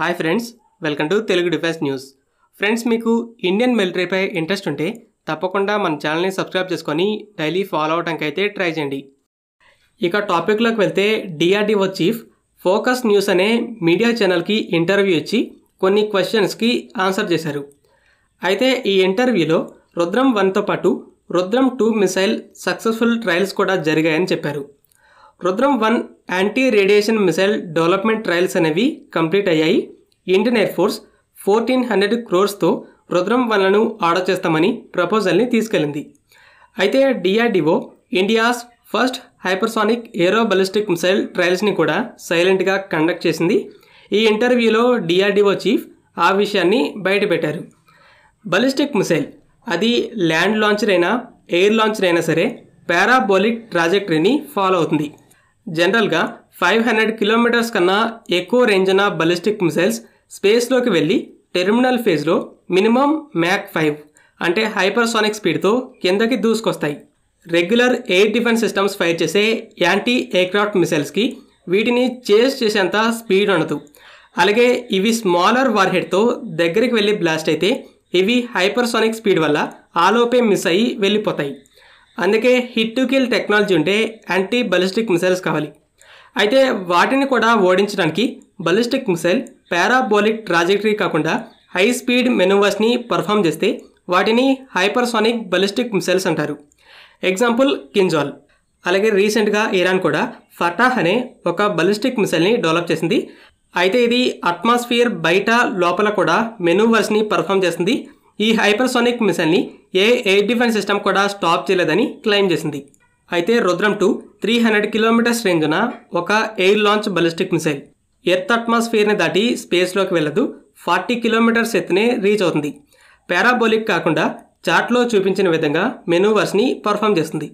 hi friends welcome to Telugu defence news friends మీకు Indian మిలిటరీపై interest ఉంటే తప్పకుండా మన ఛానల్ని సబ్స్క్రైబ్ చేసుకొని డైలీ ఫాలో అవడానికి అయితే ట్రై చేయండి ఇక టాపిక్లోకి వెళ్తే డిఆర్డిఓ చీఫ్ ఫోకస్ న్యూస్ అనే మీడియా ఛానల్కి ఇంటర్వ్యూ ఇచ్చి కొన్ని క్వశ్చన్స్కి ఆన్సర్ చేశారు అయితే ఈ ఇంటర్వ్యూలో రుద్రం వన్తో పాటు Rudram two missile successful trials కూడా జరిగాయని చెప్పారు Rudram one anti radiation missile development trials అనేవి కంప్లీట్ అయ్యాయి Indian Air Force fourteen hundred క్రోర్స్తో రుద్రం వన్లను ఆర్డర్ చేస్తామని ప్రపోజల్ని తీసుకెళ్ళింది అయితే DRDO India's first hypersonic aero ballistic missile ట్రయల్స్ని కూడా సైలెంట్గా కండక్ట్ చేసింది ఈ ఇంటర్వ్యూలో డిఆర్డిఓ చీఫ్ ఆ విషయాన్ని బయటపెట్టారు బలిస్టిక్ మిసైల్ అది ల్యాండ్ లాంచర్ అయినా ఎయిర్ లాంచర్ అయినా సరే పారాబోలిక్ ట్రాజెక్టరీని ఫాలో అవుతుంది జనరల్గా ఫైవ్ హండ్రెడ్ కిలోమీటర్స్ కన్నా ఎక్కువ రేంజ్ ఉన్న బలిస్టిక్ మిసైల్స్ స్పేస్లోకి వెళ్ళి టెర్మినల్ ఫేజ్లో మినిమం మ్యాక్ ఫైవ్ అంటే హైపర్సానిక్ స్పీడ్తో కిందకి దూసుకొస్తాయి regular air defence systems fire చేసే యాంటీ ఎయిర్క్రాఫ్ట్ మిసైల్స్కి వీటిని చేజ్ చేసేంత స్పీడ్ ఉండదు అలాగే ఇవి స్మాలర్ వార్హెడ్తో దగ్గరికి వెళ్ళి బ్లాస్ట్ అయితే ఇవి హైపర్సానిక్ స్పీడ్ వల్ల ఆలోపే మిస్ అయ్యి వెళ్ళిపోతాయి అందుకే హిట్ టు కిల్ టెక్నాలజీ ఉంటే యాంటీ బలిస్టిక్ మిసైల్స్ కావాలి అయితే వాటిని కూడా ఓడించడానికి బలిస్టిక్ మిసైల్ పారాబోలిక్ ట్రాజెక్టరీ కాకుండా హై స్పీడ్ మెనూవర్స్ని పర్ఫామ్ చేస్తే వాటిని హైపర్సానిక్ బలిస్టిక్ మిసైల్స్ అంటారు ఎగ్జాంపుల్ కింజాల్ అలాగే రీసెంట్గా ఇరాన్ కూడా ఫటాహ్ అనే ఒక బలిస్టిక్ మిసైల్ని డెవలప్ చేసింది అయితే ఇది అట్మాస్ఫియర్ బయట లోపల కూడా మెనూవర్స్ని పర్ఫామ్ చేస్తుంది ఈ హైపర్సోనిక్ మిసైల్ని ఏ ఎయిర్ డిఫెన్స్ సిస్టమ్ కూడా స్టాప్ చేయలేదని క్లెయిమ్ చేసింది అయితే Rudram two three hundred kilometres రేంజ్న ఒక air launch ballistic missile earth అట్మాస్ఫియర్ని దాటి స్పేస్లోకి వెళ్ళదు ఫార్టీ కిలోమీటర్స్ ఎత్తునే రీచ్ అవుతుంది పారాబోలిక్ కాకుండా చార్ట్లో చూపించిన విధంగా మెనూవర్స్ని పర్ఫామ్ చేస్తుంది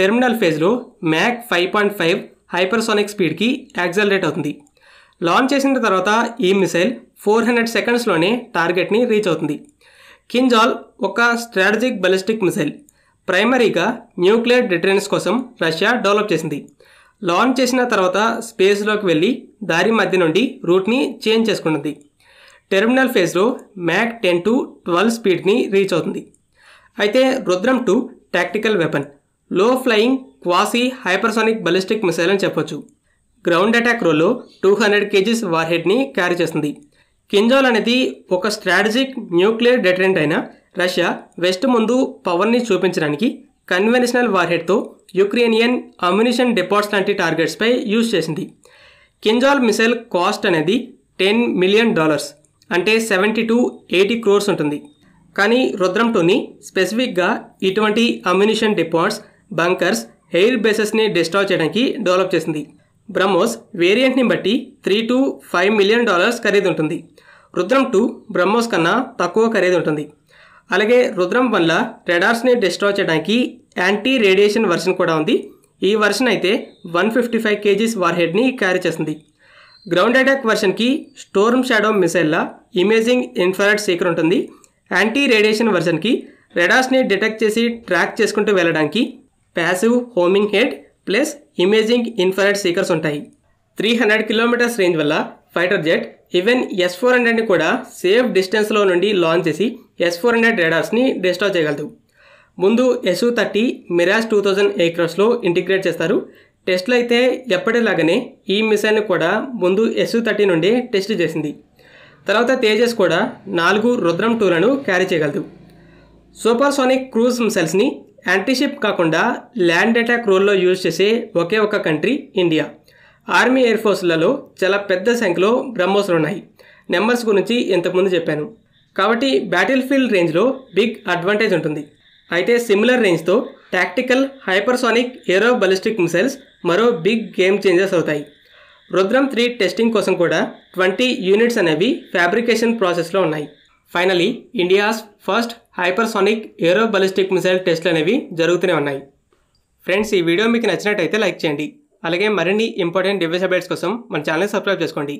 టెర్మినల్ ఫేజ్లో Mach five point five hypersonic స్పీడ్కి యాక్సలరేట్ అవుతుంది లాంచ్ చేసిన తర్వాత ఈ మిసైల్ ఫోర్ హండ్రెడ్ సెకండ్స్లోనే టార్గెట్ని రీచ్ అవుతుంది కింజాల్ ఒక స్ట్రాటజిక్ బలిస్టిక్ మిసైల్ ప్రైమరీగా న్యూక్లియర్ డిటరెన్స్ కోసం రష్యా డెవలప్ చేసింది లాంచ్ చేసిన తర్వాత స్పేస్లోకి వెళ్ళి దారి మధ్య నుండి రూట్ని చేంజ్ చేసుకున్నది టెర్మినల్ ఫేజ్లో మ్యాక్ టెన్ టు ట్వెల్వ్ స్పీడ్ని రీచ్ అవుతుంది అయితే Rudram two tactical weapon low flying quasi hypersonic ballistic missile అని చెప్పొచ్చు గ్రౌండ్ అటాక్ రోల్లో టూ హండ్రెడ్ కేజీస్ వార్హెడ్ని క్యారీ చేస్తుంది కింజాల్ అనేది ఒక స్ట్రాటజిక్ న్యూక్లియర్ డెటరెంట్ అయిన రష్యా వెస్ట్ ముందు పవర్ని చూపించడానికి కన్వెన్షనల్ వార్హెడ్తో యుక్రేనియన్ అమ్యునిషన్ డిపాట్స్ లాంటి టార్గెట్స్పై యూజ్ చేసింది కింజాల్ మిసైల్ కాస్ట్ అనేది టెన్ మిలియన్ డాలర్స్ అంటే సెవెంటీ టు ఎయిటీ క్రోర్స్ ఉంటుంది కానీ రుద్రం టోని స్పెసిఫిక్గా ఇటువంటి అమ్యునిషన్ డిపాట్స్ బంకర్స్ ఎయిర్ బేసెస్ని డిస్ట్రాయ్ చేయడానికి డెవలప్ చేసింది బ్రహ్మోస్ వేరియంట్ని బట్టి three to five million dollars ఖరీదు ఉంటుంది రుద్రం టూ బ్రహ్మోస్ కన్నా తక్కువ ఖరీదు ఉంటుంది అలాగే రుద్రం వల్ల రెడార్స్ని డిస్ట్రా చేయడానికి యాంటీ రేడియేషన్ వర్షన్ కూడా ఉంది ఈ వర్షన్ అయితే one fifty five kgs war హెడ్ని క్యారీ చేస్తుంది గ్రౌండ్ అటాక్ వర్షన్కి స్టోర్మ్ షాడో మిసైల్లా ఇమేజింగ్ ఇన్ఫ్రారెడ్ సీకర్ ఉంటుంది యాంటీ రేడియేషన్ వర్షన్కి రెడార్స్ని డిటెక్ట్ చేసి ట్రాక్ చేసుకుంటూ వెళ్ళడానికి passive homing head plus imaging infrared seekers ఉంటాయి త్రీ హండ్రెడ్ కిలోమీటర్స్ రేంజ్ వల్ల fighter jet even S four హండ్రెడ్ని కూడా సేఫ్ డిస్టెన్స్లో నుండి లాంచ్ చేసి ఎస్ ఫోర్ హండ్రెడ్ రేడార్స్ని డిస్ట్రా చేయగలదు ముందు SU thirty Mirage two thousand ఎయిర్క్రాఫ్ట్స్లో ఇంటిగ్రేట్ చేస్తారు టెస్ట్లో అయితే ఎప్పటిలాగానే ఈ మిసైల్ని కూడా ముందు ఎస్యూ థర్టీ నుండి టెస్ట్ చేసింది తర్వాత తేజస్ కూడా నాలుగు రుద్రం టూలను క్యారీ చేయగలదు సోనిక్ క్రూజ్ మిసైల్స్ని యాంటీషిప్ కాకుండా ల్యాండ్ అటాక్ రోల్లో యూజ్ చేసే ఒకే ఒక కంట్రీ ఇండియా ఆర్మీ ఎయిర్ ఫోర్స్లలో చాలా పెద్ద సంఖ్యలో బ్రహ్మోస్లు ఉన్నాయి నెంబర్స్ గురించి ఇంతకుముందు చెప్పాను కాబట్టి బ్యాటిల్ ఫీల్డ్ రేంజ్లో బిగ్ అడ్వాంటేజ్ ఉంటుంది అయితే సిమిలర్ రేంజ్తో tactical hypersonic aero ballistic missiles మరో బిగ్ గేమ్ చేంజర్స్ అవుతాయి రుద్రం త్రీ టెస్టింగ్ కోసం కూడా ట్వంటీ యూనిట్స్ అనేవి ఫ్యాబ్రికేషన్ ప్రాసెస్లో ఉన్నాయి finally India's first hypersonic aero ballistic missile టెస్ట్లు అనేవి జరుగుతూనే ఉన్నాయి ఫ్రెండ్స్ ఈ వీడియో మీకు నచ్చినట్టయితే లైక్ చేయండి అలాగే మరిన్ని ఇంపార్టెంట్ డివైస్ అప్డేట్స్ కోసం మన ఛానల్ సబ్స్క్రైబ్ చేసుకోండి